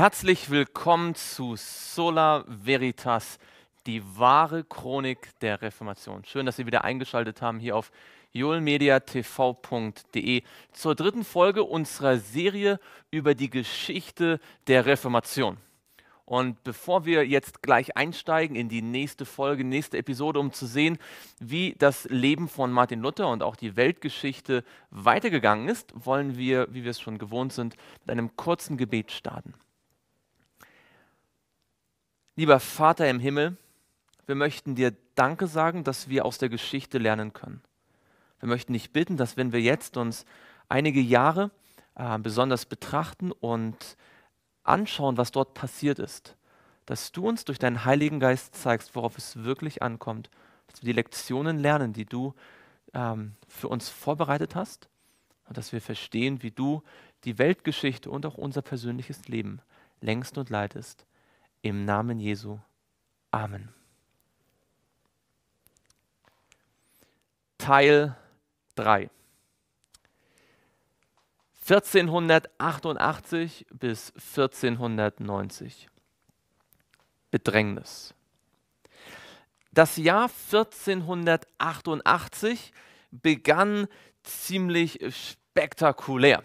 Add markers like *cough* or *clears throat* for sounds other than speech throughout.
Herzlich willkommen zu Sola Veritas, die wahre Chronik der Reformation. Schön, dass Sie wieder eingeschaltet haben hier auf joelmediatv.de zur dritten Folge unserer Serie über die Geschichte der Reformation. Und bevor wir jetzt gleich einsteigen in die nächste Folge, nächste Episode, um zu sehen, wie das Leben von Martin Luther und auch die Weltgeschichte weitergegangen ist, wollen wir, wie wir es schon gewohnt sind, mit einem kurzen Gebet starten. Lieber Vater im Himmel, wir möchten dir Danke sagen, dass wir aus der Geschichte lernen können. Wir möchten dich bitten, dass wenn wir jetzt uns einige Jahre äh, besonders betrachten und anschauen, was dort passiert ist, dass du uns durch deinen Heiligen Geist zeigst, worauf es wirklich ankommt, dass wir die Lektionen lernen, die du ähm, für uns vorbereitet hast und dass wir verstehen, wie du die Weltgeschichte und auch unser persönliches Leben längst und leitest. Im Namen Jesu. Amen. Teil 3. 1488 bis 1490. Bedrängnis. Das Jahr 1488 begann ziemlich spektakulär.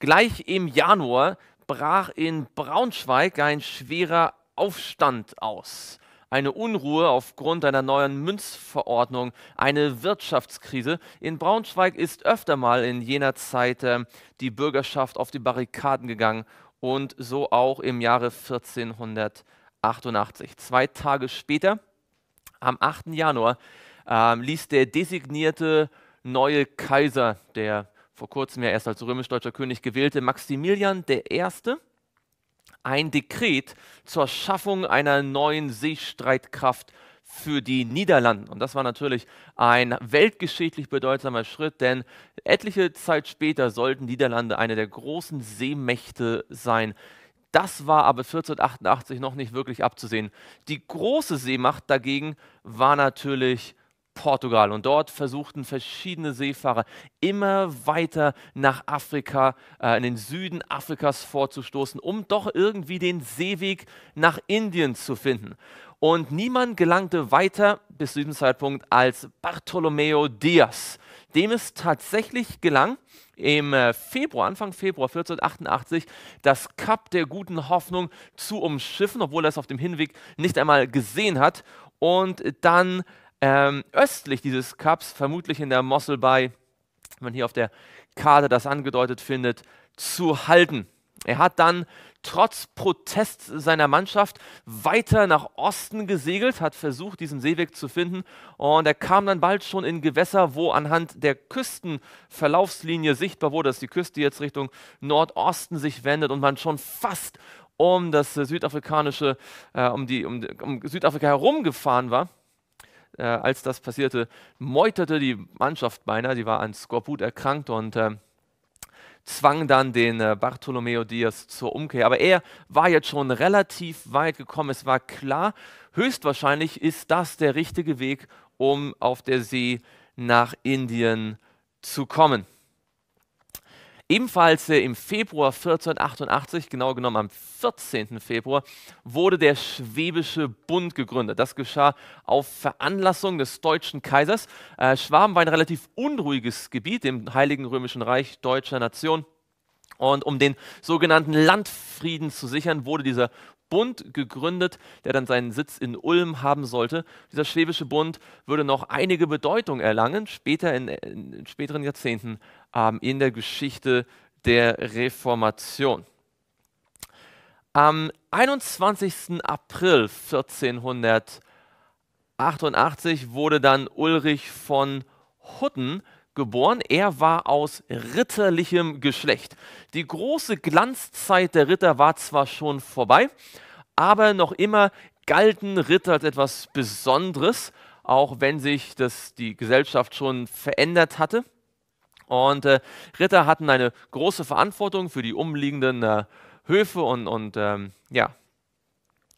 Gleich im Januar brach in Braunschweig ein schwerer Aufstand aus. Eine Unruhe aufgrund einer neuen Münzverordnung, eine Wirtschaftskrise. In Braunschweig ist öfter mal in jener Zeit äh, die Bürgerschaft auf die Barrikaden gegangen und so auch im Jahre 1488. Zwei Tage später, am 8. Januar, äh, ließ der designierte neue Kaiser der vor kurzem ja erst als römisch-deutscher König gewählte Maximilian I. ein Dekret zur Schaffung einer neuen Seestreitkraft für die Niederlande. Und das war natürlich ein weltgeschichtlich bedeutsamer Schritt, denn etliche Zeit später sollten Niederlande eine der großen Seemächte sein. Das war aber 1488 noch nicht wirklich abzusehen. Die große Seemacht dagegen war natürlich Portugal. Und dort versuchten verschiedene Seefahrer immer weiter nach Afrika, äh, in den Süden Afrikas vorzustoßen, um doch irgendwie den Seeweg nach Indien zu finden. Und niemand gelangte weiter bis zu diesem Zeitpunkt als Bartolomeo Diaz, dem es tatsächlich gelang, im äh, Februar, Anfang Februar 1488, das Kap der guten Hoffnung zu umschiffen, obwohl er es auf dem Hinweg nicht einmal gesehen hat. Und dann ähm, östlich dieses Kaps, vermutlich in der Mossel bei, wenn man hier auf der Karte das angedeutet findet, zu halten. Er hat dann trotz Protest seiner Mannschaft weiter nach Osten gesegelt, hat versucht, diesen Seeweg zu finden und er kam dann bald schon in Gewässer, wo anhand der Küstenverlaufslinie sichtbar wurde, dass die Küste jetzt Richtung Nordosten sich wendet und man schon fast um das südafrikanische, äh, um, die, um, um Südafrika herumgefahren war äh, als das passierte, meuterte die Mannschaft beinahe, die war an Skorbut erkrankt und äh, zwang dann den äh, Bartolomeo Diaz zur Umkehr. Aber er war jetzt schon relativ weit gekommen. Es war klar, höchstwahrscheinlich ist das der richtige Weg, um auf der See nach Indien zu kommen. Ebenfalls äh, im Februar 1488, genau genommen am 14. Februar, wurde der Schwäbische Bund gegründet. Das geschah auf Veranlassung des deutschen Kaisers. Äh, Schwaben war ein relativ unruhiges Gebiet im Heiligen Römischen Reich deutscher Nation. Und um den sogenannten Landfrieden zu sichern, wurde dieser Bund gegründet, der dann seinen Sitz in Ulm haben sollte. Dieser schwäbische Bund würde noch einige Bedeutung erlangen, später in, in späteren Jahrzehnten ähm, in der Geschichte der Reformation. Am 21. April 1488 wurde dann Ulrich von Hutten geboren. Er war aus ritterlichem Geschlecht. Die große Glanzzeit der Ritter war zwar schon vorbei, aber noch immer galten Ritter als etwas Besonderes, auch wenn sich das, die Gesellschaft schon verändert hatte. Und äh, Ritter hatten eine große Verantwortung für die umliegenden äh, Höfe und, und ähm, ja,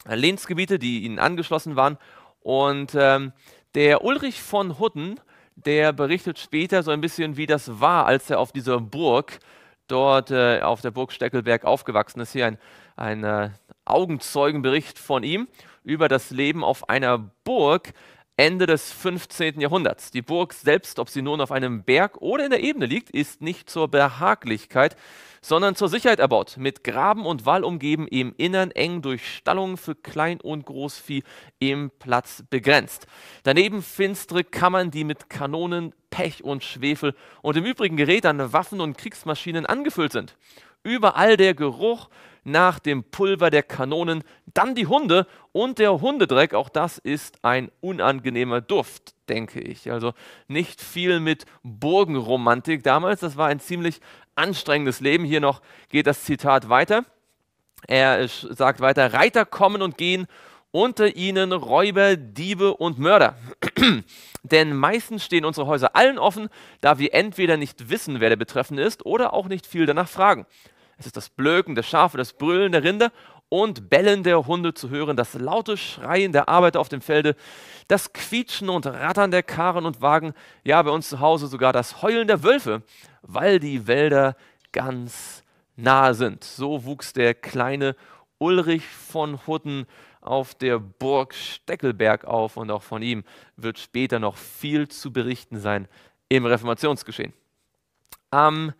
Lehnsgebiete, die ihnen angeschlossen waren. Und ähm, der Ulrich von Hutten, der berichtet später so ein bisschen, wie das war, als er auf dieser Burg, dort äh, auf der Burg Steckelberg aufgewachsen ist. Hier ein, ein äh, Augenzeugenbericht von ihm über das Leben auf einer Burg, Ende des 15. Jahrhunderts. Die Burg selbst, ob sie nun auf einem Berg oder in der Ebene liegt, ist nicht zur Behaglichkeit, sondern zur Sicherheit erbaut, mit Graben und Wall umgeben, im Innern eng durch Stallungen für Klein- und Großvieh im Platz begrenzt. Daneben finstere Kammern, die mit Kanonen, Pech und Schwefel und im übrigen Gerät an Waffen und Kriegsmaschinen angefüllt sind. Überall der Geruch nach dem Pulver der Kanonen, dann die Hunde und der Hundedreck. Auch das ist ein unangenehmer Duft, denke ich. Also nicht viel mit Burgenromantik damals. Das war ein ziemlich anstrengendes Leben. Hier noch geht das Zitat weiter. Er sagt weiter, Reiter kommen und gehen, unter ihnen Räuber, Diebe und Mörder. *clears throat* Denn meistens stehen unsere Häuser allen offen, da wir entweder nicht wissen, wer der Betreffende ist, oder auch nicht viel danach fragen. Es ist das Blöken der Schafe, das Brüllen der Rinder und Bellen der Hunde zu hören, das laute Schreien der Arbeiter auf dem Felde, das Quietschen und Rattern der Karren und Wagen, ja bei uns zu Hause sogar das Heulen der Wölfe, weil die Wälder ganz nahe sind. So wuchs der kleine Ulrich von Hutten auf der Burg Steckelberg auf und auch von ihm wird später noch viel zu berichten sein im Reformationsgeschehen. Am ähm,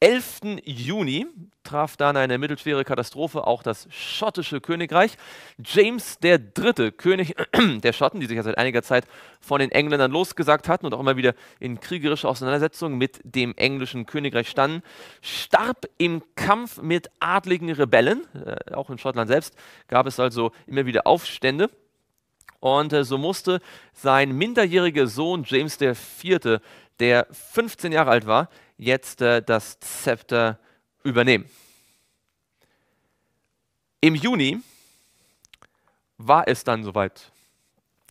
11. Juni traf dann eine mittelschwere Katastrophe auch das schottische Königreich. James III., König *clears throat* der Schotten, die sich ja seit einiger Zeit von den Engländern losgesagt hatten und auch immer wieder in kriegerische Auseinandersetzungen mit dem englischen Königreich standen, starb im Kampf mit adligen Rebellen. Äh, auch in Schottland selbst gab es also immer wieder Aufstände. Und äh, so musste sein minderjähriger Sohn James IV., der 15 Jahre alt war, jetzt äh, das Zepter übernehmen. Im Juni war es dann soweit.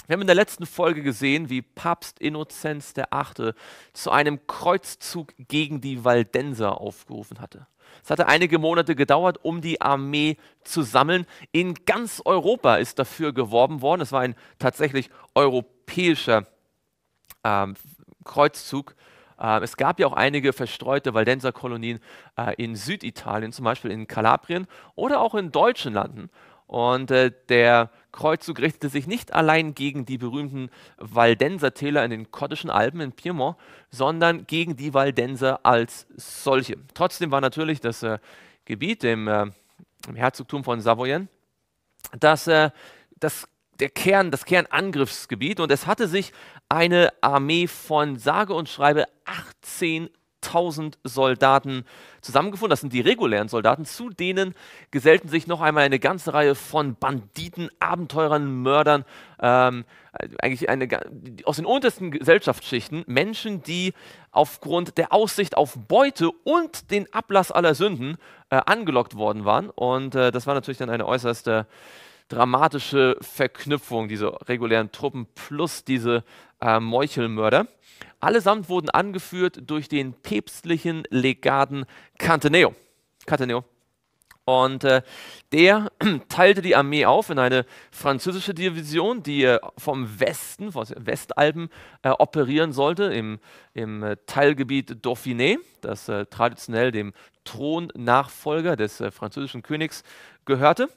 Wir haben in der letzten Folge gesehen, wie Papst Innozenz VIII. zu einem Kreuzzug gegen die Waldenser aufgerufen hatte. Es hatte einige Monate gedauert, um die Armee zu sammeln. In ganz Europa ist dafür geworben worden. Es war ein tatsächlich europäischer ähm, Kreuzzug. Ähm, es gab ja auch einige verstreute waldenser äh, in Süditalien, zum Beispiel in Kalabrien oder auch in deutschen Landen. Und äh, der Kreuzzug richtete sich nicht allein gegen die berühmten Waldenser-Täler in den Kottischen Alpen in Piemont, sondern gegen die Waldenser als solche. Trotzdem war natürlich das äh, Gebiet im, im, Herzogtum von Savoyen, dass das der Kern, das Kernangriffsgebiet und es hatte sich eine Armee von sage und schreibe 18.000 Soldaten zusammengefunden. Das sind die regulären Soldaten. Zu denen gesellten sich noch einmal eine ganze Reihe von Banditen, Abenteurern, Mördern, ähm, eigentlich eine, aus den untersten Gesellschaftsschichten, Menschen, die aufgrund der Aussicht auf Beute und den Ablass aller Sünden äh, angelockt worden waren. Und äh, das war natürlich dann eine äußerste äh, dramatische Verknüpfung, diese regulären Truppen plus diese äh, Meuchelmörder. Allesamt wurden angeführt durch den päpstlichen Legaten Canteneo. Canteneo. Und äh, der *clears throat* teilte die Armee auf in eine französische Division, die äh, vom Westen, von den Westalpen, äh, operieren sollte, im, im äh, Teilgebiet Dauphiné, das äh, traditionell dem Thronnachfolger des äh, französischen Königs gehörte.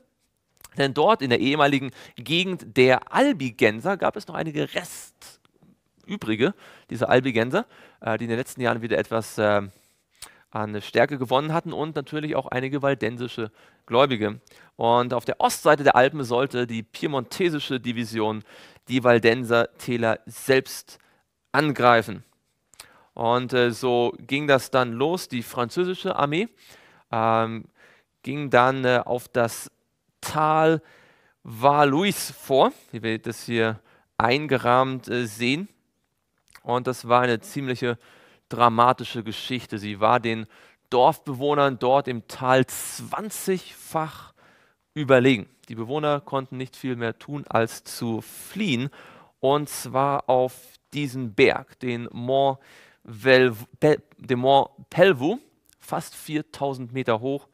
Denn dort in der ehemaligen Gegend der Albigenser gab es noch einige Restübrige dieser Albigenser, äh, die in den letzten Jahren wieder etwas äh, an Stärke gewonnen hatten und natürlich auch einige valdensische Gläubige. Und auf der Ostseite der Alpen sollte die piemontesische Division die Valdenser Täler selbst angreifen. Und äh, so ging das dann los. Die französische Armee ähm, ging dann äh, auf das Tal Valuis vor, wie wir das hier eingerahmt äh, sehen. Und das war eine ziemliche dramatische Geschichte. Sie war den Dorfbewohnern dort im Tal 20-fach überlegen. Die Bewohner konnten nicht viel mehr tun, als zu fliehen. Und zwar auf diesen Berg, den Mont, Vel, Pel, den Mont Pelvoux, fast 4000 Meter hoch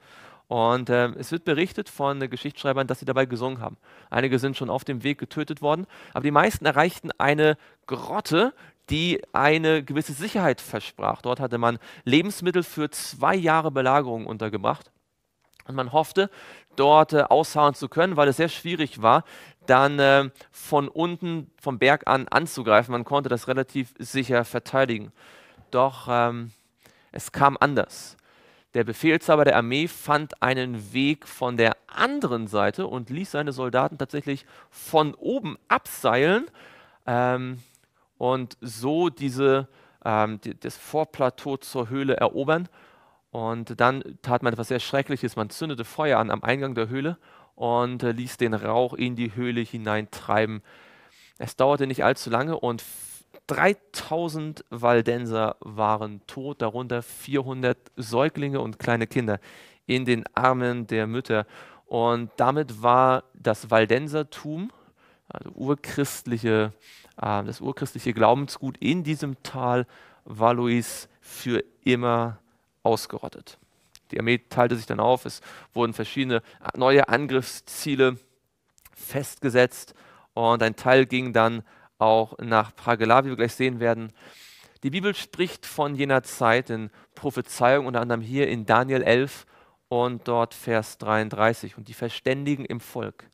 und äh, es wird berichtet von äh, Geschichtsschreibern, dass sie dabei gesungen haben. Einige sind schon auf dem Weg getötet worden, aber die meisten erreichten eine Grotte, die eine gewisse Sicherheit versprach. Dort hatte man Lebensmittel für zwei Jahre Belagerung untergebracht. Und man hoffte, dort äh, ausharren zu können, weil es sehr schwierig war, dann äh, von unten, vom Berg an anzugreifen. Man konnte das relativ sicher verteidigen. Doch ähm, es kam anders. Der Befehlshaber der Armee fand einen Weg von der anderen Seite und ließ seine Soldaten tatsächlich von oben abseilen ähm, und so diese, ähm, die, das Vorplateau zur Höhle erobern. Und dann tat man etwas sehr Schreckliches. Man zündete Feuer an am Eingang der Höhle und äh, ließ den Rauch in die Höhle hineintreiben. Es dauerte nicht allzu lange und 3000 Waldenser waren tot, darunter 400 Säuglinge und kleine Kinder in den Armen der Mütter. Und damit war das Waldensertum, also urchristliche, äh, das urchristliche Glaubensgut in diesem Tal Valois für immer ausgerottet. Die Armee teilte sich dann auf, es wurden verschiedene äh, neue Angriffsziele festgesetzt und ein Teil ging dann auch nach Pragela, wie wir gleich sehen werden. Die Bibel spricht von jener Zeit in Prophezeiung, unter anderem hier in Daniel 11 und dort Vers 33. Und die Verständigen im Volk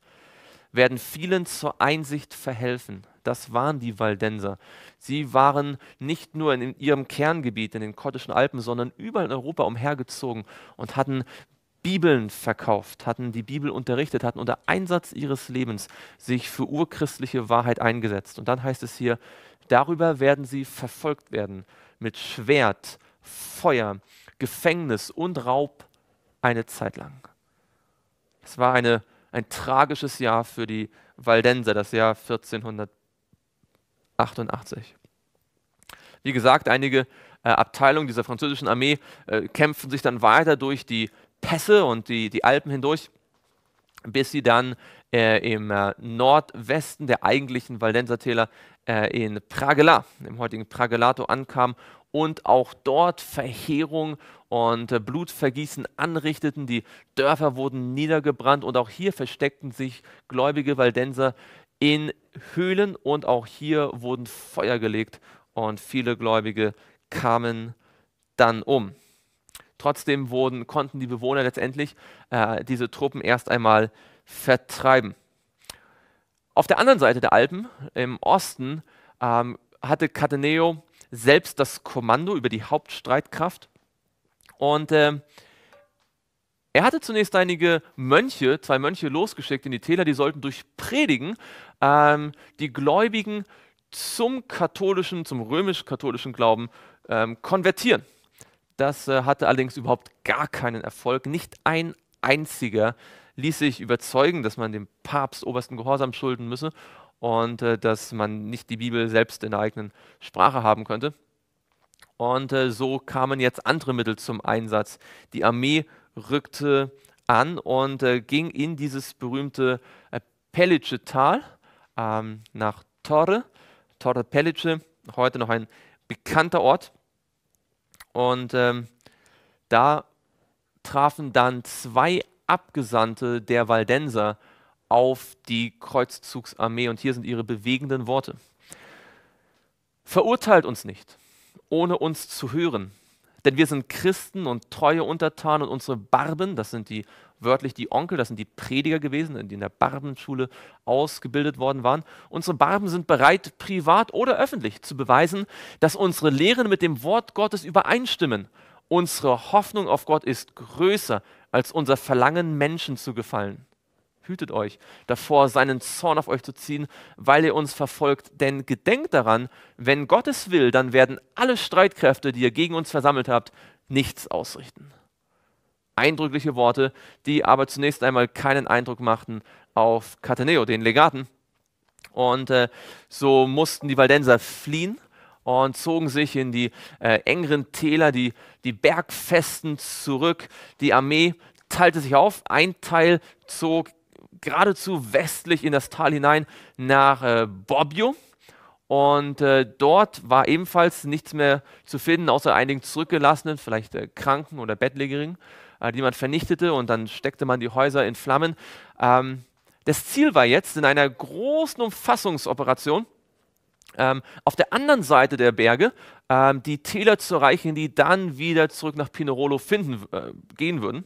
werden vielen zur Einsicht verhelfen. Das waren die Waldenser. Sie waren nicht nur in ihrem Kerngebiet, in den kottischen Alpen, sondern überall in Europa umhergezogen und hatten Bibeln verkauft hatten, die Bibel unterrichtet hatten, unter Einsatz ihres Lebens sich für urchristliche Wahrheit eingesetzt. Und dann heißt es hier, darüber werden sie verfolgt werden mit Schwert, Feuer, Gefängnis und Raub eine Zeit lang. Es war eine, ein tragisches Jahr für die Waldenser, das Jahr 1488. Wie gesagt, einige äh, Abteilungen dieser französischen Armee äh, kämpften sich dann weiter durch die Pässe und die, die Alpen hindurch, bis sie dann äh, im äh, Nordwesten der eigentlichen Valdensertäler äh, in Pragela, im heutigen Pragelato, ankam und auch dort Verheerung und äh, Blutvergießen anrichteten. Die Dörfer wurden niedergebrannt und auch hier versteckten sich gläubige Valdenser in Höhlen und auch hier wurden Feuer gelegt und viele Gläubige kamen dann um. Trotzdem wurden, konnten die Bewohner letztendlich äh, diese Truppen erst einmal vertreiben. Auf der anderen Seite der Alpen, im Osten, ähm, hatte Cataneo selbst das Kommando über die Hauptstreitkraft. Und äh, er hatte zunächst einige Mönche, zwei Mönche losgeschickt in die Täler, die sollten durch Predigen ähm, die Gläubigen zum katholischen, zum römisch-katholischen Glauben ähm, konvertieren. Das äh, hatte allerdings überhaupt gar keinen Erfolg. Nicht ein einziger ließ sich überzeugen, dass man dem Papst obersten Gehorsam schulden müsse und äh, dass man nicht die Bibel selbst in der eigenen Sprache haben könnte. Und äh, so kamen jetzt andere Mittel zum Einsatz. Die Armee rückte an und äh, ging in dieses berühmte äh, Pellice Tal ähm, nach Torre, Torre Pellice, heute noch ein bekannter Ort. Und ähm, da trafen dann zwei Abgesandte der Waldenser auf die Kreuzzugsarmee. Und hier sind ihre bewegenden Worte. Verurteilt uns nicht, ohne uns zu hören. Denn wir sind Christen und treue Untertanen und unsere Barben, das sind die wörtlich die Onkel, das sind die Prediger gewesen, die in der Barbenschule ausgebildet worden waren. Unsere Barben sind bereit, privat oder öffentlich zu beweisen, dass unsere Lehren mit dem Wort Gottes übereinstimmen. Unsere Hoffnung auf Gott ist größer als unser Verlangen, Menschen zu gefallen. Hütet euch davor, seinen Zorn auf euch zu ziehen, weil ihr uns verfolgt. Denn gedenkt daran, wenn Gottes will, dann werden alle Streitkräfte, die ihr gegen uns versammelt habt, nichts ausrichten eindrückliche Worte, die aber zunächst einmal keinen Eindruck machten auf Cataneo, den Legaten. Und äh, so mussten die Valdenser fliehen und zogen sich in die äh, engeren Täler, die, die Bergfesten zurück. Die Armee teilte sich auf. Ein Teil zog geradezu westlich in das Tal hinein nach äh, Bobbio. Und äh, dort war ebenfalls nichts mehr zu finden, außer einigen zurückgelassenen, vielleicht äh, Kranken oder Bettlägerinnen äh, die man vernichtete und dann steckte man die Häuser in Flammen. Ähm, das Ziel war jetzt in einer großen Umfassungsoperation ähm, auf der anderen Seite der Berge ähm, die Täler zu erreichen, die dann wieder zurück nach Pinerolo finden, äh, gehen würden.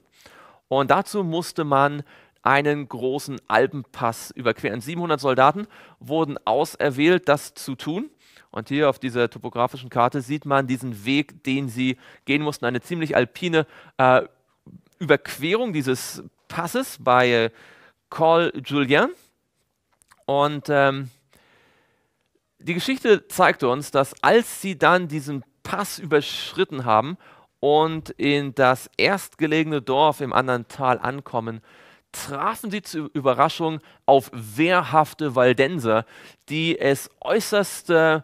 Und dazu musste man einen großen Alpenpass überqueren. 700 Soldaten wurden auserwählt, das zu tun. Und hier auf dieser topografischen Karte sieht man diesen Weg, den sie gehen mussten, eine ziemlich alpine äh, Überquerung dieses Passes bei äh, Col Julien. Und ähm, die Geschichte zeigt uns, dass als sie dann diesen Pass überschritten haben und in das erstgelegene Dorf im anderen Tal ankommen, trafen sie zur Überraschung auf wehrhafte Waldenser, die es äußerst äh,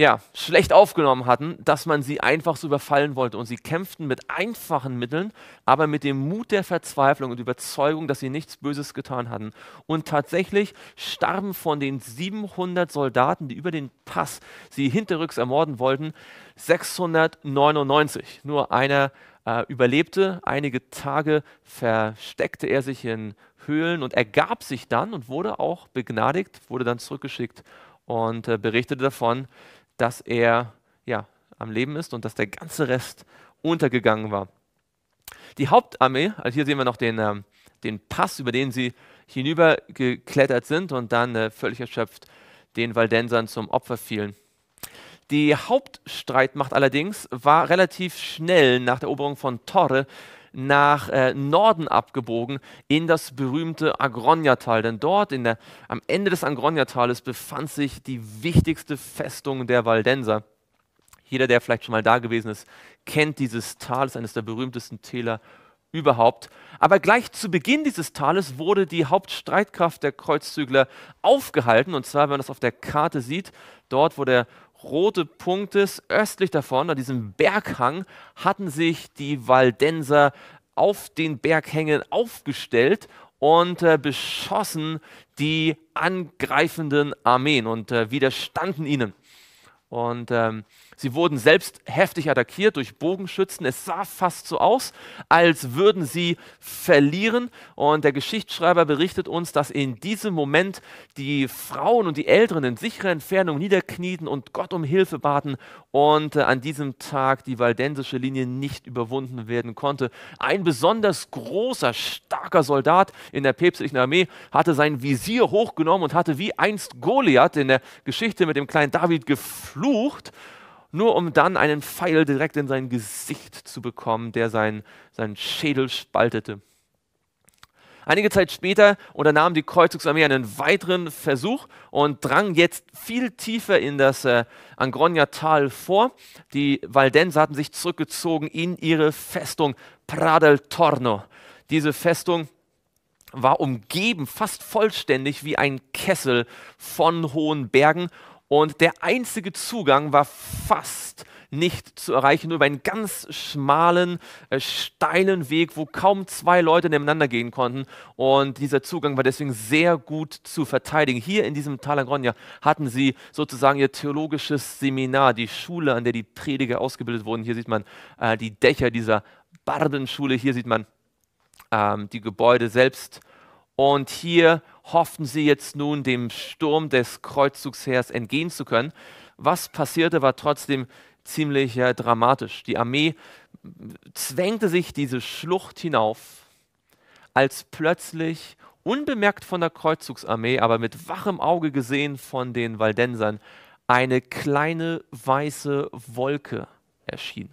ja, schlecht aufgenommen hatten, dass man sie einfach so überfallen wollte. Und sie kämpften mit einfachen Mitteln, aber mit dem Mut der Verzweiflung und Überzeugung, dass sie nichts Böses getan hatten. Und tatsächlich starben von den 700 Soldaten, die über den Pass sie hinterrücks ermorden wollten, 699. Nur einer äh, überlebte. Einige Tage versteckte er sich in Höhlen und ergab sich dann und wurde auch begnadigt, wurde dann zurückgeschickt und äh, berichtete davon, dass er ja, am Leben ist und dass der ganze Rest untergegangen war. Die Hauptarmee, also hier sehen wir noch den, ähm, den Pass, über den sie hinübergeklettert sind und dann äh, völlig erschöpft den Waldensern zum Opfer fielen. Die Hauptstreitmacht allerdings war relativ schnell nach der Eroberung von Torre nach äh, Norden abgebogen in das berühmte Agronjatal. Denn dort der, am Ende des Agronjatales befand sich die wichtigste Festung der Waldenser. Jeder, der vielleicht schon mal da gewesen ist, kennt dieses Tal, es ist eines der berühmtesten Täler überhaupt. Aber gleich zu Beginn dieses Tales wurde die Hauptstreitkraft der Kreuzzügler aufgehalten. Und zwar, wenn man das auf der Karte sieht, dort, wo der rote Punktes östlich davon, an diesem Berghang, hatten sich die Waldenser auf den Berghängen aufgestellt und äh, beschossen die angreifenden Armeen und äh, widerstanden ihnen. Und ähm, Sie wurden selbst heftig attackiert durch Bogenschützen. Es sah fast so aus, als würden sie verlieren. Und der Geschichtsschreiber berichtet uns, dass in diesem Moment die Frauen und die Älteren in sicherer Entfernung niederknieten und Gott um Hilfe baten und äh, an diesem Tag die waldensische Linie nicht überwunden werden konnte. Ein besonders großer, starker Soldat in der päpstlichen Armee hatte sein Visier hochgenommen und hatte wie einst Goliath in der Geschichte mit dem kleinen David geflucht nur um dann einen Pfeil direkt in sein Gesicht zu bekommen, der sein, seinen Schädel spaltete. Einige Zeit später unternahm die Kreuzungsarmee einen weiteren Versuch und drang jetzt viel tiefer in das äh, Angronia-Tal vor. Die Valdenser hatten sich zurückgezogen in ihre Festung Pradel Torno. Diese Festung war umgeben, fast vollständig wie ein Kessel von hohen Bergen und der einzige Zugang war fast nicht zu erreichen, nur über einen ganz schmalen, äh, steilen Weg, wo kaum zwei Leute nebeneinander gehen konnten. Und dieser Zugang war deswegen sehr gut zu verteidigen. Hier in diesem Tal hatten sie sozusagen ihr theologisches Seminar, die Schule, an der die Prediger ausgebildet wurden. Hier sieht man äh, die Dächer dieser Bardenschule, hier sieht man ähm, die Gebäude selbst. Und hier hofften sie jetzt nun, dem Sturm des Kreuzzugsheers entgehen zu können. Was passierte, war trotzdem ziemlich äh, dramatisch. Die Armee zwängte sich diese Schlucht hinauf, als plötzlich, unbemerkt von der Kreuzzugsarmee, aber mit wachem Auge gesehen von den Waldensern, eine kleine weiße Wolke erschien,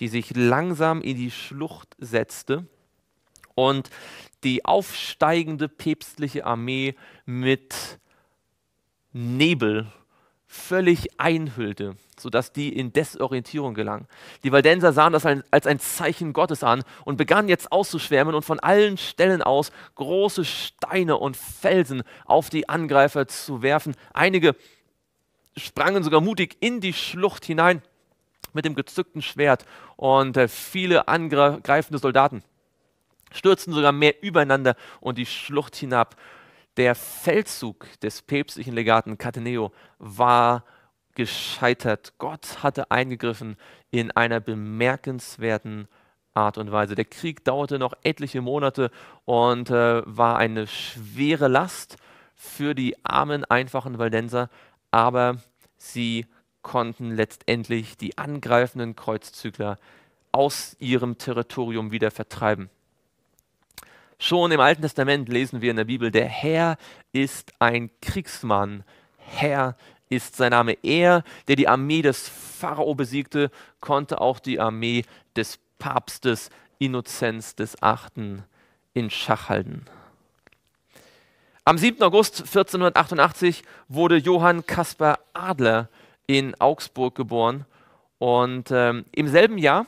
die sich langsam in die Schlucht setzte und die aufsteigende päpstliche Armee mit Nebel völlig einhüllte, sodass die in Desorientierung gelang. Die Waldenser sahen das als ein Zeichen Gottes an und begannen jetzt auszuschwärmen und von allen Stellen aus große Steine und Felsen auf die Angreifer zu werfen. Einige sprangen sogar mutig in die Schlucht hinein mit dem gezückten Schwert und äh, viele angreifende Soldaten stürzten sogar mehr übereinander und die Schlucht hinab. Der Feldzug des päpstlichen Legaten Cataneo war gescheitert. Gott hatte eingegriffen in einer bemerkenswerten Art und Weise. Der Krieg dauerte noch etliche Monate und äh, war eine schwere Last für die armen, einfachen Valdenser, aber sie konnten letztendlich die angreifenden Kreuzzügler aus ihrem Territorium wieder vertreiben. Schon im Alten Testament lesen wir in der Bibel, der Herr ist ein Kriegsmann. Herr ist sein Name. Er, der die Armee des Pharao besiegte, konnte auch die Armee des Papstes Innozenz des Achten in Schach halten. Am 7. August 1488 wurde Johann Caspar Adler in Augsburg geboren und ähm, im selben Jahr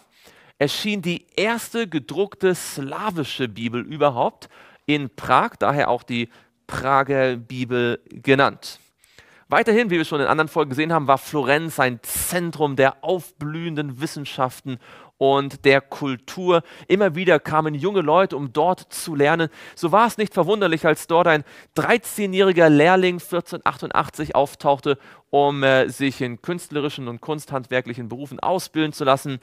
erschien die erste gedruckte slawische Bibel überhaupt in Prag, daher auch die Prager Bibel genannt. Weiterhin, wie wir schon in anderen Folgen gesehen haben, war Florenz ein Zentrum der aufblühenden Wissenschaften und der Kultur. Immer wieder kamen junge Leute, um dort zu lernen. So war es nicht verwunderlich, als dort ein 13-jähriger Lehrling 1488 auftauchte, um äh, sich in künstlerischen und kunsthandwerklichen Berufen ausbilden zu lassen.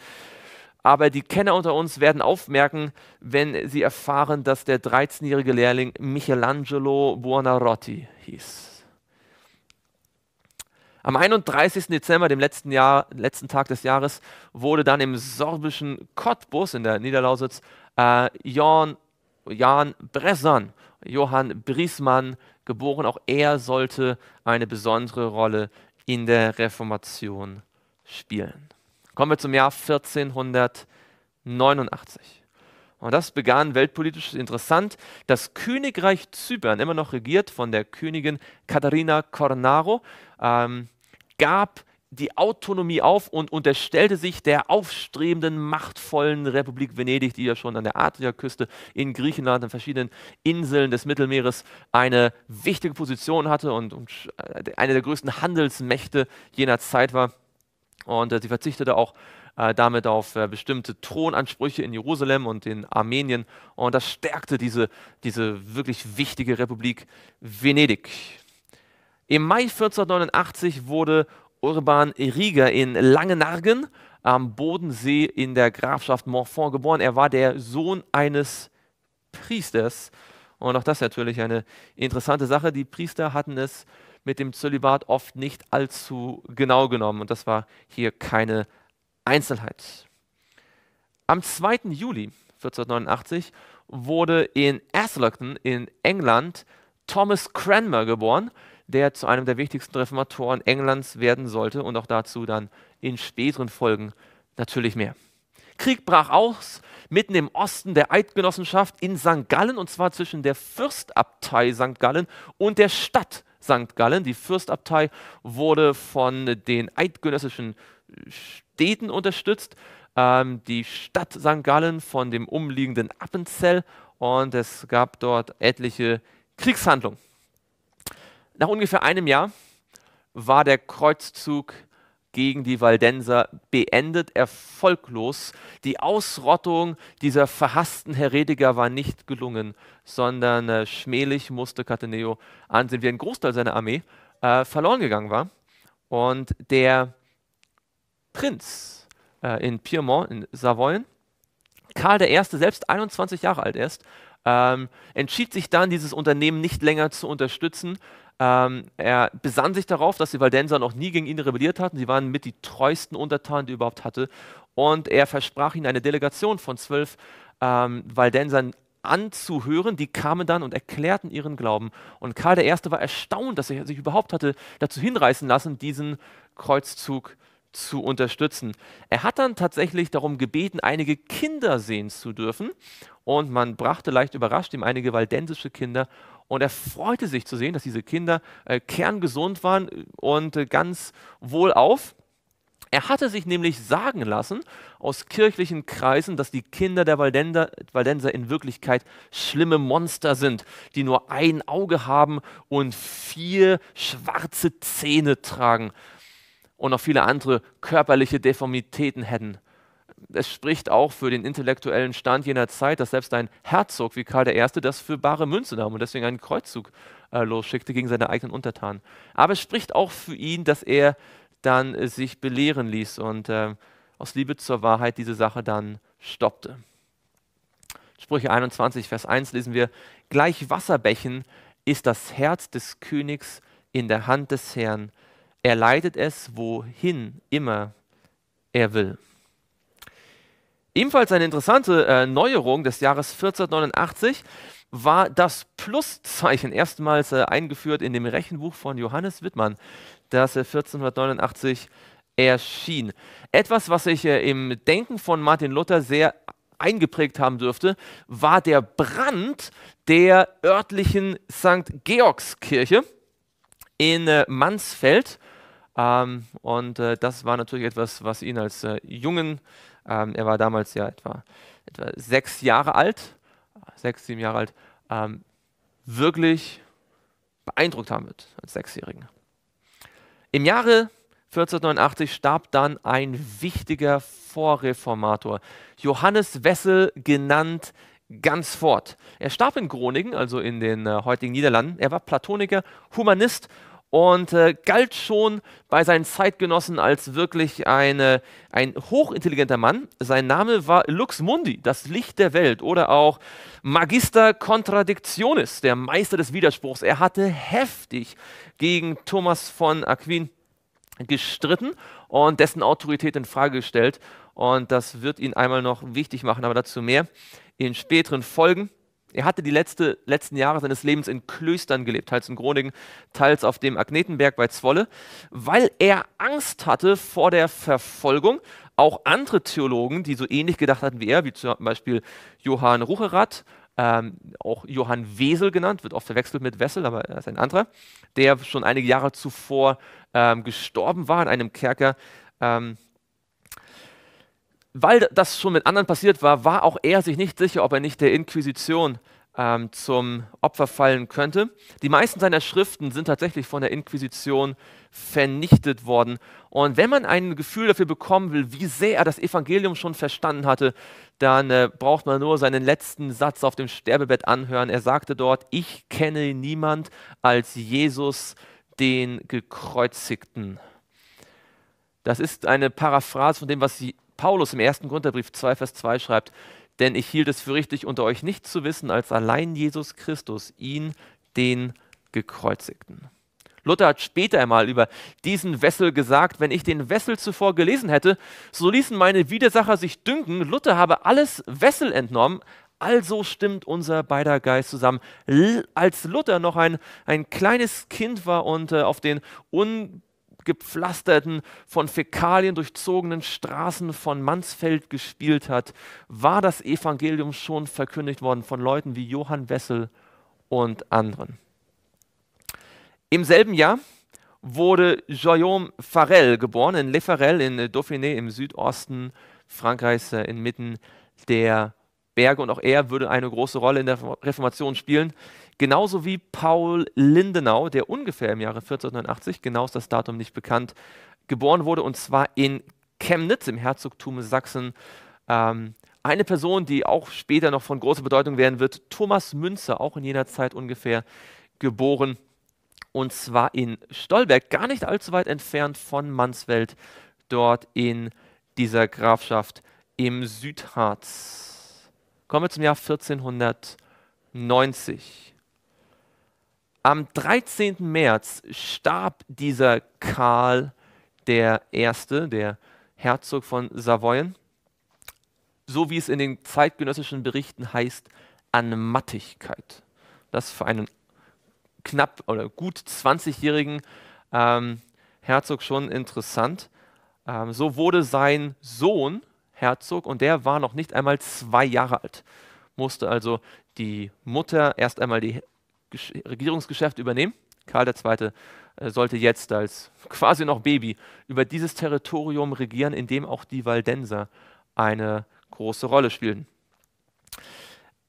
Aber die Kenner unter uns werden aufmerken, wenn sie erfahren, dass der 13-jährige Lehrling Michelangelo Buonarroti hieß. Am 31. Dezember, dem letzten, Jahr, letzten Tag des Jahres, wurde dann im sorbischen Cottbus in der Niederlausitz äh, Jan, Jan Bresson, Johann Briesmann geboren. Auch er sollte eine besondere Rolle in der Reformation spielen. Kommen wir zum Jahr 1489. Und das begann weltpolitisch interessant. Das Königreich Zypern, immer noch regiert von der Königin Katharina Cornaro, ähm, gab die Autonomie auf und unterstellte sich der aufstrebenden, machtvollen Republik Venedig, die ja schon an der Adriaküste in Griechenland, an verschiedenen Inseln des Mittelmeeres eine wichtige Position hatte und, und äh, eine der größten Handelsmächte jener Zeit war. Und äh, sie verzichtete auch äh, damit auf äh, bestimmte Thronansprüche in Jerusalem und in Armenien. Und das stärkte diese, diese wirklich wichtige Republik Venedig. Im Mai 1489 wurde Urban Rieger in Langenargen am Bodensee in der Grafschaft Montfort geboren. Er war der Sohn eines Priesters. Und auch das ist natürlich eine interessante Sache. Die Priester hatten es mit dem Zölibat oft nicht allzu genau genommen und das war hier keine Einzelheit. Am 2. Juli 1489 wurde in Atherlogton in England Thomas Cranmer geboren, der zu einem der wichtigsten Reformatoren Englands werden sollte und auch dazu dann in späteren Folgen natürlich mehr. Krieg brach aus mitten im Osten der Eidgenossenschaft in St. Gallen und zwar zwischen der Fürstabtei St. Gallen und der Stadt St. Gallen. Die Fürstabtei wurde von den eidgenössischen Städten unterstützt, ähm, die Stadt St. Gallen von dem umliegenden Appenzell und es gab dort etliche Kriegshandlungen. Nach ungefähr einem Jahr war der Kreuzzug gegen die Waldenser beendet, erfolglos. Die Ausrottung dieser verhassten Heretiker war nicht gelungen, sondern äh, schmählich musste Cataneo ansehen, wie ein Großteil seiner Armee äh, verloren gegangen war. Und der Prinz äh, in Piemont, in Savoyen, Karl I., selbst 21 Jahre alt erst, ähm, entschied sich dann, dieses Unternehmen nicht länger zu unterstützen, ähm, er besann sich darauf, dass die Waldenser noch nie gegen ihn rebelliert hatten. Sie waren mit die treuesten Untertanen, die er überhaupt hatte. Und er versprach ihnen eine Delegation von zwölf ähm, Waldensern anzuhören. Die kamen dann und erklärten ihren Glauben. Und Karl I. war erstaunt, dass er sich überhaupt hatte dazu hinreißen lassen, diesen Kreuzzug zu unterstützen. Er hat dann tatsächlich darum gebeten, einige Kinder sehen zu dürfen. Und man brachte leicht überrascht ihm einige waldensische Kinder und er freute sich zu sehen, dass diese Kinder äh, kerngesund waren äh, und äh, ganz wohlauf. Er hatte sich nämlich sagen lassen aus kirchlichen Kreisen, dass die Kinder der Waldenser, Waldenser in Wirklichkeit schlimme Monster sind, die nur ein Auge haben und vier schwarze Zähne tragen und noch viele andere körperliche Deformitäten hätten es spricht auch für den intellektuellen Stand jener Zeit, dass selbst ein Herzog wie Karl I. das für bare Münze nahm und deswegen einen Kreuzzug äh, losschickte gegen seine eigenen Untertanen. Aber es spricht auch für ihn, dass er dann äh, sich belehren ließ und äh, aus Liebe zur Wahrheit diese Sache dann stoppte. Sprüche 21, Vers 1 lesen wir, gleich Wasserbächen ist das Herz des Königs in der Hand des Herrn. Er leitet es, wohin immer er will. Ebenfalls eine interessante äh, Neuerung des Jahres 1489 war das Pluszeichen erstmals äh, eingeführt in dem Rechenbuch von Johannes Wittmann, das äh, 1489 erschien. Etwas, was sich äh, im Denken von Martin Luther sehr eingeprägt haben dürfte, war der Brand der örtlichen St. Georgskirche in äh, Mansfeld. Ähm, und äh, das war natürlich etwas, was ihn als äh, jungen ähm, er war damals ja etwa, etwa sechs Jahre alt, sechs, sieben Jahre alt, ähm, wirklich beeindruckt haben wird als Sechsjährigen. Im Jahre 1489 starb dann ein wichtiger Vorreformator, Johannes Wessel genannt ganz fort. Er starb in Groningen, also in den äh, heutigen Niederlanden. Er war Platoniker, Humanist und äh, galt schon bei seinen Zeitgenossen als wirklich eine, ein hochintelligenter Mann. Sein Name war Lux Mundi, das Licht der Welt oder auch Magister Contradictionis, der Meister des Widerspruchs. Er hatte heftig gegen Thomas von Aquin gestritten und dessen Autorität in Frage gestellt. Und das wird ihn einmal noch wichtig machen, aber dazu mehr in späteren Folgen. Er hatte die letzte, letzten Jahre seines Lebens in Klöstern gelebt, teils in Groningen, teils auf dem Agnetenberg bei Zwolle, weil er Angst hatte vor der Verfolgung. Auch andere Theologen, die so ähnlich gedacht hatten wie er, wie zum Beispiel Johann Rucherath, ähm, auch Johann Wesel genannt, wird oft verwechselt mit Wessel, aber er ist ein anderer, der schon einige Jahre zuvor ähm, gestorben war in einem Kerker. Ähm, weil das schon mit anderen passiert war, war auch er sich nicht sicher, ob er nicht der Inquisition ähm, zum Opfer fallen könnte. Die meisten seiner Schriften sind tatsächlich von der Inquisition vernichtet worden. Und wenn man ein Gefühl dafür bekommen will, wie sehr er das Evangelium schon verstanden hatte, dann äh, braucht man nur seinen letzten Satz auf dem Sterbebett anhören. Er sagte dort, ich kenne niemand als Jesus, den Gekreuzigten. Das ist eine Paraphrase von dem, was Paulus im ersten Korintherbrief 2, Vers 2 schreibt, denn ich hielt es für richtig, unter euch nicht zu wissen, als allein Jesus Christus, ihn, den Gekreuzigten. Luther hat später einmal über diesen Wessel gesagt, wenn ich den Wessel zuvor gelesen hätte, so ließen meine Widersacher sich dünken, Luther habe alles Wessel entnommen, also stimmt unser beider Geist zusammen. L als Luther noch ein, ein kleines Kind war und äh, auf den un gepflasterten, von Fäkalien durchzogenen Straßen von Mansfeld gespielt hat, war das Evangelium schon verkündigt worden von Leuten wie Johann Wessel und anderen. Im selben Jahr wurde Guillaume Farel geboren in Le Farel in Dauphiné im Südosten Frankreichs äh, inmitten der Berge und auch er würde eine große Rolle in der Reformation spielen. Genauso wie Paul Lindenau, der ungefähr im Jahre 1489, genau ist das Datum nicht bekannt, geboren wurde, und zwar in Chemnitz im Herzogtum Sachsen. Ähm, eine Person, die auch später noch von großer Bedeutung werden wird, Thomas Münzer, auch in jener Zeit ungefähr geboren, und zwar in Stolberg, gar nicht allzu weit entfernt von Mansfeld, dort in dieser Grafschaft im Südharz. Kommen wir zum Jahr 1490. Am 13. März starb dieser Karl der Erste, der Herzog von Savoyen, so wie es in den zeitgenössischen Berichten heißt, an Mattigkeit. Das für einen knapp oder gut 20-jährigen ähm, Herzog schon interessant. Ähm, so wurde sein Sohn Herzog und der war noch nicht einmal zwei Jahre alt. Musste also die Mutter erst einmal die Regierungsgeschäft übernehmen. Karl II. Äh, sollte jetzt als *laughs* quasi noch Baby über dieses Territorium regieren, in dem auch die Waldenser eine große Rolle spielen.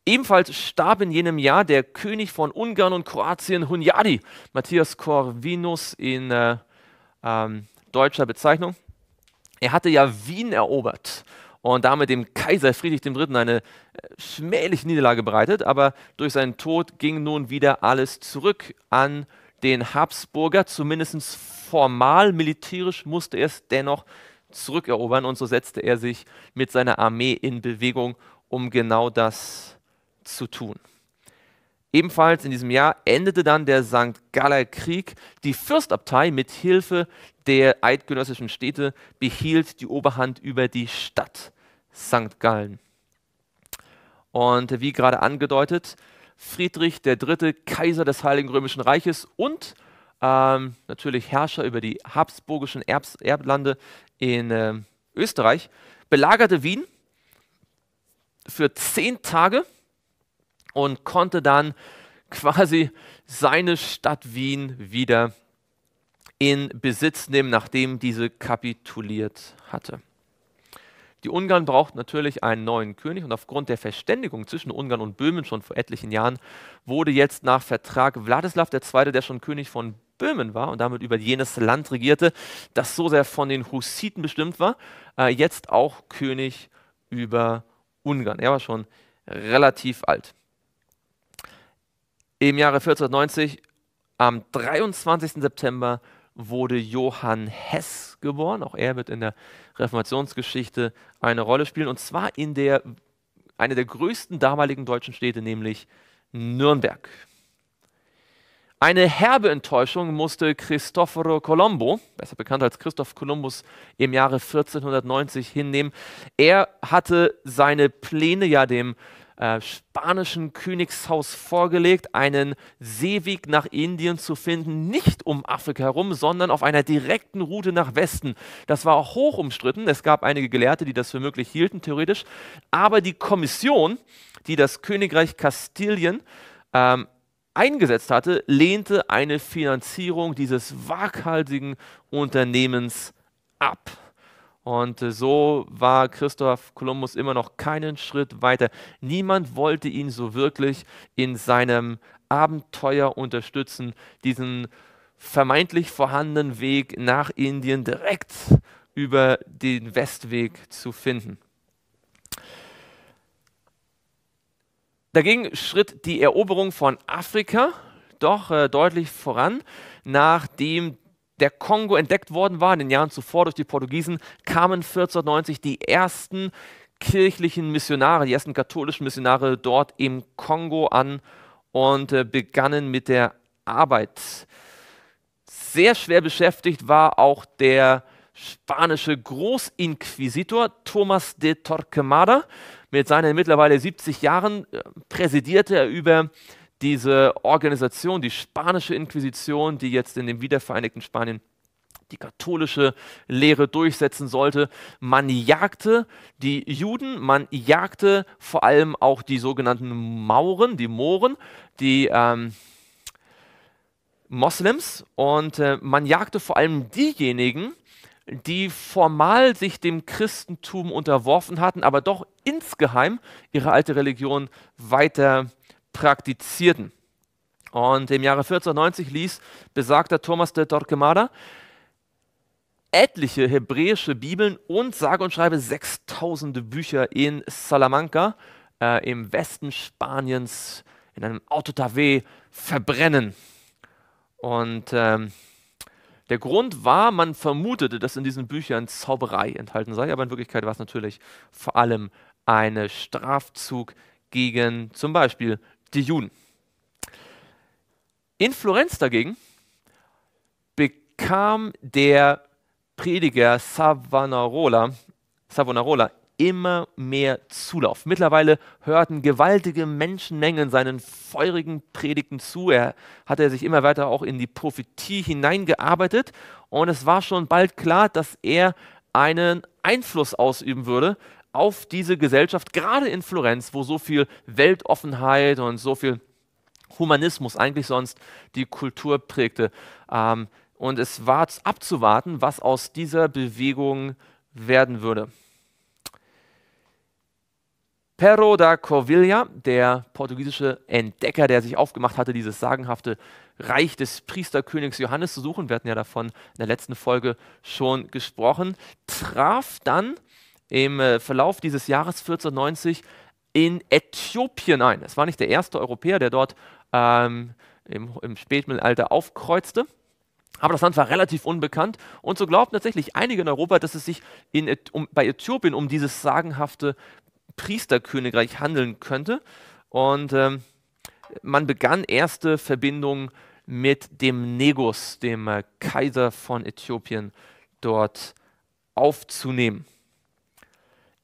Ebenfalls starb in jenem Jahr der König von Ungarn und Kroatien Hunyadi, Matthias Corvinus in äh, ähm, deutscher Bezeichnung. Er hatte ja Wien erobert und damit dem Kaiser Friedrich III. eine äh, schmähliche Niederlage bereitet. Aber durch seinen Tod ging nun wieder alles zurück an den Habsburger. Zumindest formal militärisch musste er es dennoch zurückerobern. Und so setzte er sich mit seiner Armee in Bewegung, um genau das zu tun. Ebenfalls in diesem Jahr endete dann der St. Galler Krieg. Die Fürstabtei mit Hilfe der eidgenössischen Städte behielt die Oberhand über die Stadt. St. Gallen. Und wie gerade angedeutet, Friedrich III., Kaiser des Heiligen Römischen Reiches und ähm, natürlich Herrscher über die habsburgischen Erbs Erblande in äh, Österreich, belagerte Wien für zehn Tage und konnte dann quasi seine Stadt Wien wieder in Besitz nehmen, nachdem diese kapituliert hatte. Die Ungarn brauchten natürlich einen neuen König und aufgrund der Verständigung zwischen Ungarn und Böhmen schon vor etlichen Jahren wurde jetzt nach Vertrag Wladislaw II., der schon König von Böhmen war und damit über jenes Land regierte, das so sehr von den Hussiten bestimmt war, äh, jetzt auch König über Ungarn. Er war schon relativ alt. Im Jahre 1490, am 23. September, wurde Johann Hess geboren. Auch er wird in der Reformationsgeschichte eine Rolle spielen, und zwar in der, einer der größten damaligen deutschen Städte, nämlich Nürnberg. Eine herbe Enttäuschung musste Cristoforo Colombo, besser bekannt als Christoph Kolumbus, im Jahre 1490 hinnehmen. Er hatte seine Pläne ja dem äh, spanischen Königshaus vorgelegt, einen Seeweg nach Indien zu finden, nicht um Afrika herum, sondern auf einer direkten Route nach Westen. Das war auch hoch umstritten. Es gab einige Gelehrte, die das für möglich hielten, theoretisch. Aber die Kommission, die das Königreich Kastilien ähm, eingesetzt hatte, lehnte eine Finanzierung dieses waghalsigen Unternehmens ab. Und äh, so war Christoph Kolumbus immer noch keinen Schritt weiter. Niemand wollte ihn so wirklich in seinem Abenteuer unterstützen, diesen vermeintlich vorhandenen Weg nach Indien direkt über den Westweg zu finden. Dagegen schritt die Eroberung von Afrika doch äh, deutlich voran, nachdem der Kongo entdeckt worden war in den Jahren zuvor durch die Portugiesen, kamen 1490 die ersten kirchlichen Missionare, die ersten katholischen Missionare dort im Kongo an und äh, begannen mit der Arbeit. Sehr schwer beschäftigt war auch der spanische Großinquisitor Thomas de Torquemada. Mit seinen mittlerweile 70 Jahren äh, präsidierte er über diese Organisation, die spanische Inquisition, die jetzt in dem wiedervereinigten Spanien die katholische Lehre durchsetzen sollte. Man jagte die Juden, man jagte vor allem auch die sogenannten Mauren, die Mohren, die ähm, Moslems und äh, man jagte vor allem diejenigen, die formal sich dem Christentum unterworfen hatten, aber doch insgeheim ihre alte Religion weiter äh, praktizierten. Und im Jahre 1490 ließ besagter Thomas de Torquemada etliche hebräische Bibeln und sage und schreibe 6000 Bücher in Salamanca äh, im Westen Spaniens in einem Autotave verbrennen. Und ähm, der Grund war, man vermutete, dass in diesen Büchern Zauberei enthalten sei, aber in Wirklichkeit war es natürlich vor allem ein Strafzug gegen zum Beispiel die Juden. In Florenz dagegen bekam der Prediger Savonarola, Savonarola immer mehr Zulauf. Mittlerweile hörten gewaltige Menschenmengen seinen feurigen Predigten zu. Er hatte sich immer weiter auch in die Prophetie hineingearbeitet und es war schon bald klar, dass er einen Einfluss ausüben würde auf diese Gesellschaft, gerade in Florenz, wo so viel Weltoffenheit und so viel Humanismus eigentlich sonst die Kultur prägte. Ähm, und es war abzuwarten, was aus dieser Bewegung werden würde. Pero da Corvilla, der portugiesische Entdecker, der sich aufgemacht hatte, dieses sagenhafte Reich des Priesterkönigs Johannes zu suchen, wir hatten ja davon in der letzten Folge schon gesprochen, traf dann im äh, Verlauf dieses Jahres 1490 in Äthiopien ein. Es war nicht der erste Europäer, der dort ähm, im, im Spätmittelalter aufkreuzte. Aber das Land war relativ unbekannt und so glaubten tatsächlich einige in Europa, dass es sich in, um, bei Äthiopien um dieses sagenhafte Priesterkönigreich handeln könnte. Und ähm, man begann erste Verbindungen mit dem Negus, dem äh, Kaiser von Äthiopien, dort aufzunehmen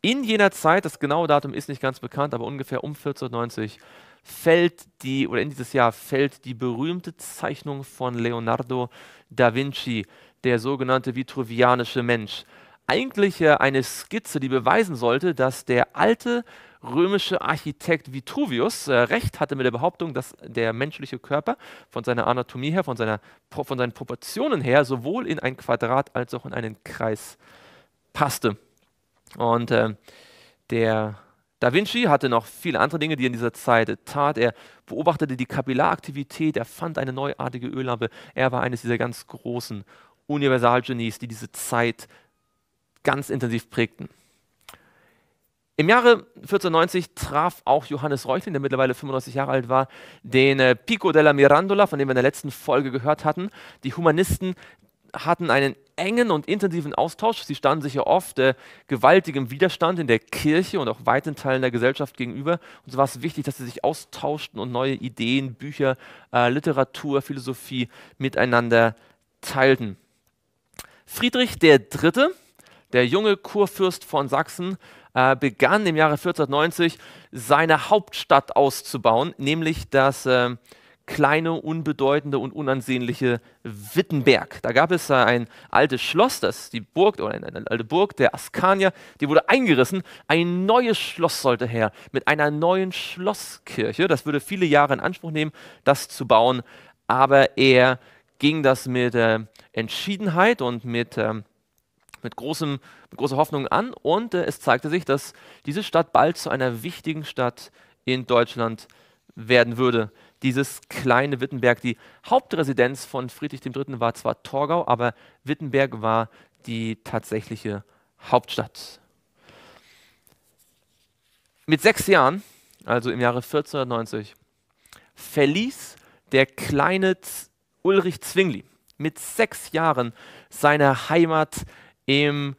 in jener Zeit, das genaue Datum ist nicht ganz bekannt, aber ungefähr um 1490 fällt die, oder in dieses Jahr fällt die berühmte Zeichnung von Leonardo da Vinci, der sogenannte vitruvianische Mensch. Eigentlich äh, eine Skizze, die beweisen sollte, dass der alte römische Architekt Vitruvius äh, recht hatte mit der Behauptung, dass der menschliche Körper von seiner Anatomie her, von, seiner, von seinen Proportionen her, sowohl in ein Quadrat als auch in einen Kreis passte. Und äh, der Da Vinci hatte noch viele andere Dinge, die er in dieser Zeit tat. Er beobachtete die Kapillaraktivität, er fand eine neuartige Öllampe. Er war eines dieser ganz großen Universalgenies, die diese Zeit ganz intensiv prägten. Im Jahre 1490 traf auch Johannes Reuchlin, der mittlerweile 35 Jahre alt war, den äh, Pico della Mirandola, von dem wir in der letzten Folge gehört hatten. Die Humanisten hatten einen engen und intensiven Austausch. Sie standen sich ja oft äh, gewaltigem Widerstand in der Kirche und auch weiten Teilen der Gesellschaft gegenüber. Und so war es wichtig, dass sie sich austauschten und neue Ideen, Bücher, äh, Literatur, Philosophie miteinander teilten. Friedrich III., der junge Kurfürst von Sachsen, äh, begann im Jahre 1490 seine Hauptstadt auszubauen, nämlich das äh, kleine, unbedeutende und unansehnliche Wittenberg. Da gab es ein altes Schloss, das die Burg oder eine alte Burg der Askanier, die wurde eingerissen. Ein neues Schloss sollte her mit einer neuen Schlosskirche. Das würde viele Jahre in Anspruch nehmen, das zu bauen, aber er ging das mit äh, Entschiedenheit und mit ähm, mit, großem, mit großer Hoffnung an und äh, es zeigte sich, dass diese Stadt bald zu einer wichtigen Stadt in Deutschland werden würde dieses kleine Wittenberg. Die Hauptresidenz von Friedrich III. war zwar Torgau, aber Wittenberg war die tatsächliche Hauptstadt. Mit sechs Jahren, also im Jahre 1490, verließ der kleine Ulrich Zwingli mit sechs Jahren seine Heimat im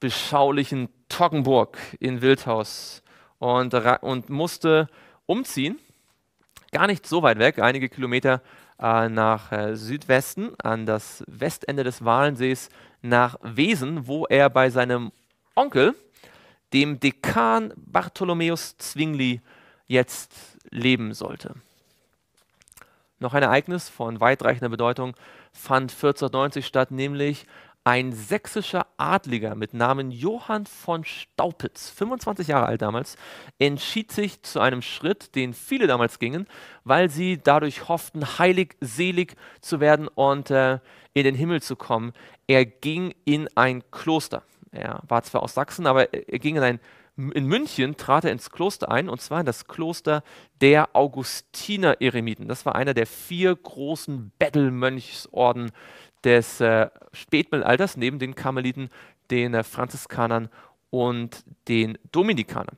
beschaulichen Toggenburg in Wildhaus und, und musste umziehen gar nicht so weit weg, einige Kilometer äh, nach äh, Südwesten, an das Westende des Walensees nach Wesen, wo er bei seinem Onkel, dem Dekan Bartholomäus Zwingli, jetzt leben sollte. Noch ein Ereignis von weitreichender Bedeutung fand 1490 statt, nämlich ein sächsischer Adliger mit Namen Johann von Staupitz, 25 Jahre alt damals, entschied sich zu einem Schritt, den viele damals gingen, weil sie dadurch hofften, heilig, selig zu werden und äh, in den Himmel zu kommen. Er ging in ein Kloster. Er war zwar aus Sachsen, aber er ging in ein in München trat er ins Kloster ein, und zwar in das Kloster der Augustiner-Eremiten. Das war einer der vier großen Bettelmönchsorden des äh, Spätmittelalters neben den Karmeliten, den äh, Franziskanern und den Dominikanern.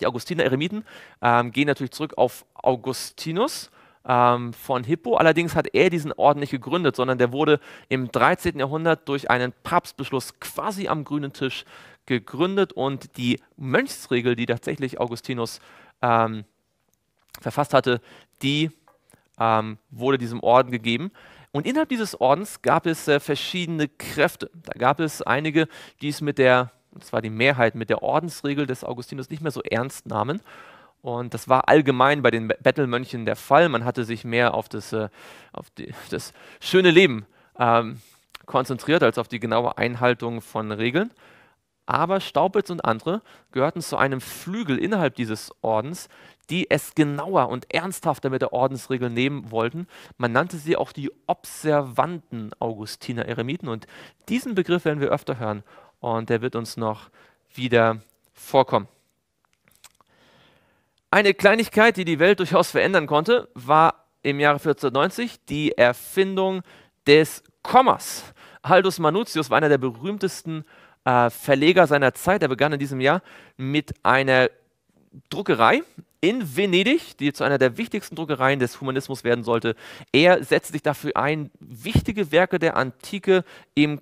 Die Augustiner Eremiten ähm, gehen natürlich zurück auf Augustinus ähm, von Hippo. Allerdings hat er diesen Orden nicht gegründet, sondern der wurde im 13. Jahrhundert durch einen Papstbeschluss quasi am grünen Tisch gegründet und die Mönchsregel, die tatsächlich Augustinus ähm, verfasst hatte, die ähm, wurde diesem Orden gegeben. Und innerhalb dieses Ordens gab es äh, verschiedene Kräfte. Da gab es einige, die es mit der, und zwar die Mehrheit, mit der Ordensregel des Augustinus nicht mehr so ernst nahmen. Und das war allgemein bei den Bettelmönchen der Fall. Man hatte sich mehr auf das, äh, auf die, *laughs* das schöne Leben ähm, konzentriert als auf die genaue Einhaltung von Regeln. Aber Staupitz und andere gehörten zu einem Flügel innerhalb dieses Ordens, die es genauer und ernsthafter mit der Ordensregel nehmen wollten. Man nannte sie auch die observanten Augustiner Eremiten. Und diesen Begriff werden wir öfter hören und der wird uns noch wieder vorkommen. Eine Kleinigkeit, die die Welt durchaus verändern konnte, war im Jahre 1490 die Erfindung des Kommas. Aldus Manutius war einer der berühmtesten äh, Verleger seiner Zeit. Er begann in diesem Jahr mit einer Druckerei in Venedig, die zu einer der wichtigsten Druckereien des Humanismus werden sollte. Er setzte sich dafür ein, wichtige Werke der Antike im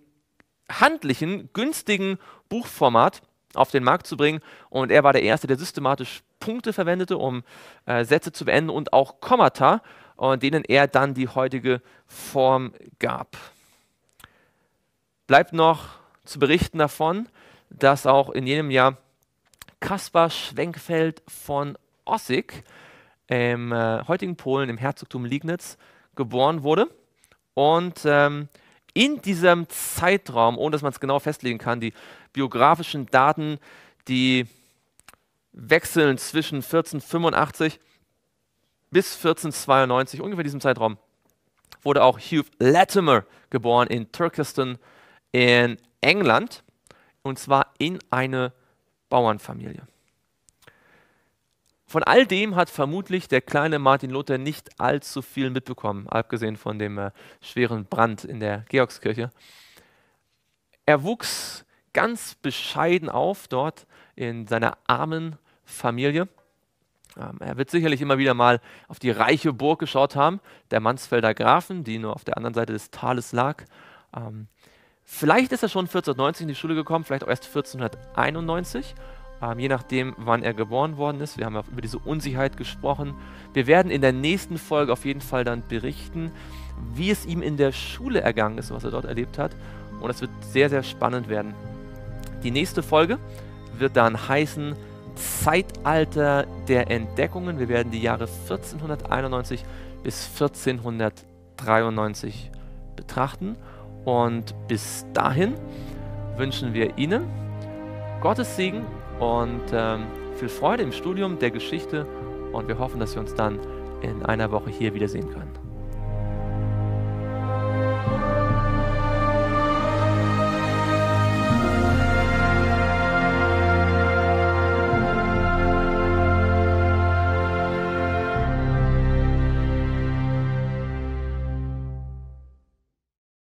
handlichen, günstigen Buchformat auf den Markt zu bringen. Und er war der Erste, der systematisch Punkte verwendete, um äh, Sätze zu beenden und auch Kommata, äh, denen er dann die heutige Form gab. Bleibt noch zu berichten davon, dass auch in jenem Jahr Kaspar Schwenkfeld von Ossig im ähm, äh, heutigen Polen, im Herzogtum Liegnitz, geboren wurde. Und ähm, in diesem Zeitraum, ohne dass man es genau festlegen kann, die biografischen Daten, die wechseln zwischen 1485 bis 1492, ungefähr diesem Zeitraum, wurde auch Hugh Latimer geboren in Turkeston in England. Und zwar in eine Bauernfamilie. Von all dem hat vermutlich der kleine Martin Luther nicht allzu viel mitbekommen, abgesehen von dem äh, schweren Brand in der Georgskirche. Er wuchs ganz bescheiden auf dort in seiner armen Familie. Ähm, er wird sicherlich immer wieder mal auf die reiche Burg geschaut haben, der Mansfelder Grafen, die nur auf der anderen Seite des Tales lag. Ähm, Vielleicht ist er schon 1490 in die Schule gekommen, vielleicht auch erst 1491, ähm, je nachdem, wann er geboren worden ist. Wir haben ja über diese Unsicherheit gesprochen. Wir werden in der nächsten Folge auf jeden Fall dann berichten, wie es ihm in der Schule ergangen ist und was er dort erlebt hat. Und das wird sehr, sehr spannend werden. Die nächste Folge wird dann heißen Zeitalter der Entdeckungen. Wir werden die Jahre 1491 bis 1493 betrachten. Und bis dahin wünschen wir Ihnen Gottes Segen und ähm, viel Freude im Studium der Geschichte und wir hoffen, dass wir uns dann in einer Woche hier wiedersehen können.